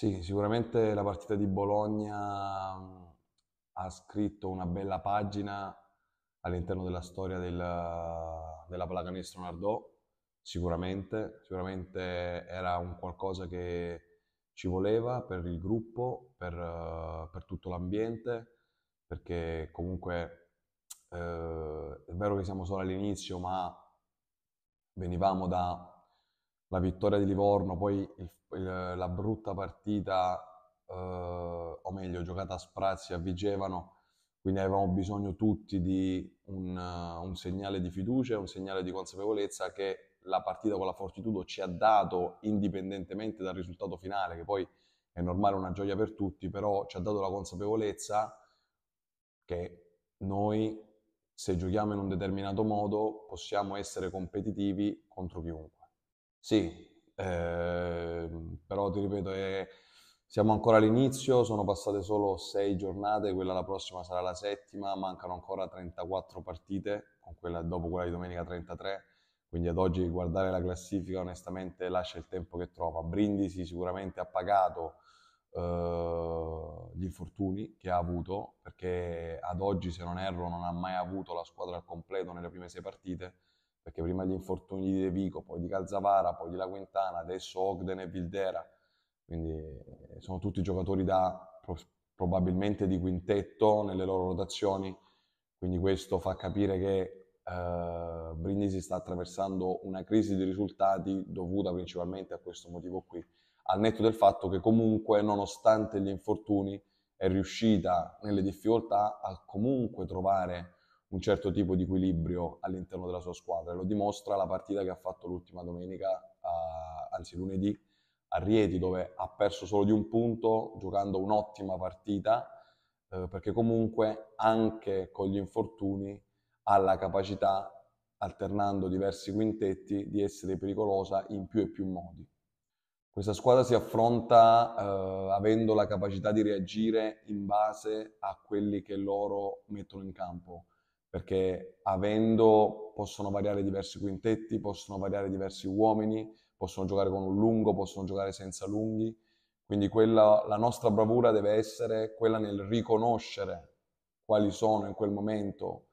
Sì, sicuramente la partita di Bologna mm, ha scritto una bella pagina all'interno della storia del, della Palacanestro Nardò, sicuramente, sicuramente era un qualcosa che ci voleva per il gruppo, per, eh, per tutto l'ambiente, perché comunque uh, è vero che siamo solo all'inizio, ma venivamo da la vittoria di Livorno, poi il, il, la brutta partita, eh, o meglio, giocata a Sprazia a Vigevano, quindi avevamo bisogno tutti di un, uh, un segnale di fiducia, un segnale di consapevolezza che la partita con la Fortitudo ci ha dato, indipendentemente dal risultato finale, che poi è normale una gioia per tutti, però ci ha dato la consapevolezza che noi, se giochiamo in un determinato modo, possiamo essere competitivi contro chiunque. Sì, eh, però ti ripeto, è, eh, siamo ancora all'inizio, sono passate solo sei giornate, quella la prossima sarà la settima, mancano ancora 34 partite, quella, dopo quella di domenica 33, quindi ad oggi guardare la classifica onestamente lascia il tempo che trova. Brindisi sicuramente ha pagato eh, gli infortuni che ha avuto, perché ad oggi se non erro non ha mai avuto la squadra al completo nelle prime sei partite perché prima gli infortuni di De Vico, poi di Calzavara, poi di La Quintana, adesso Ogden e Vildera, quindi eh, sono tutti giocatori da pro, probabilmente di quintetto nelle loro rotazioni, quindi questo fa capire che eh, Brindisi sta attraversando una crisi di risultati dovuta principalmente a questo motivo qui, al netto del fatto che comunque nonostante gli infortuni è riuscita nelle difficoltà a comunque trovare un certo tipo di equilibrio all'interno della sua squadra. Lo dimostra la partita che ha fatto l'ultima domenica, a, anzi lunedì, a Rieti, dove ha perso solo di un punto, giocando un'ottima partita, eh, perché comunque anche con gli infortuni ha la capacità, alternando diversi quintetti, di essere pericolosa in più e più modi. Questa squadra si affronta eh, avendo la capacità di reagire in base a quelli che loro mettono in campo perché avendo possono variare diversi quintetti, possono variare diversi uomini, possono giocare con un lungo, possono giocare senza lunghi, quindi quella, la nostra bravura deve essere quella nel riconoscere quali sono in quel momento,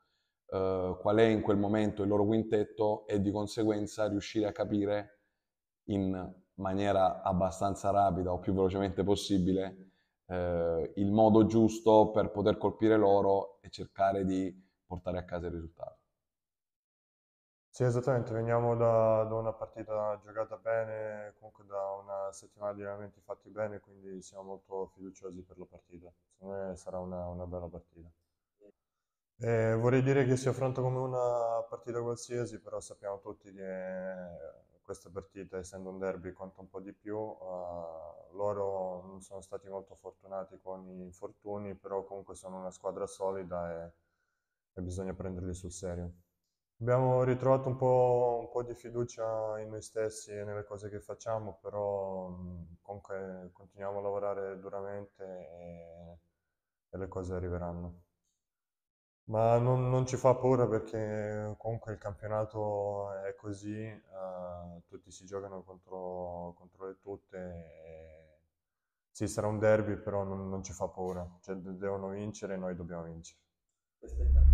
eh, qual è in quel momento il loro quintetto e di conseguenza riuscire a capire in maniera abbastanza rapida o più velocemente possibile eh, il modo giusto per poter colpire loro e cercare di portare a casa il risultato. Sì, esattamente, veniamo da, da, una partita giocata bene, comunque da una settimana di allenamenti fatti bene, quindi siamo molto fiduciosi per la partita. Secondo me sarà una, una bella partita. Eh, vorrei dire che si affronta come una partita qualsiasi, però sappiamo tutti che eh, questa partita, essendo un derby, conta un po' di più. Uh, loro non sono stati molto fortunati con gli infortuni, però comunque sono una squadra solida e e bisogna prenderli sul serio. Abbiamo ritrovato un po', un po', di fiducia in noi stessi e nelle cose che facciamo, però mm, comunque continuiamo a lavorare duramente e, e le cose arriveranno. Ma non, non, ci fa paura perché comunque il campionato è così, eh, tutti si giocano contro, contro le tutte. E, sì, sarà un derby, però non, non ci fa paura. Cioè, devono vincere e noi dobbiamo vincere.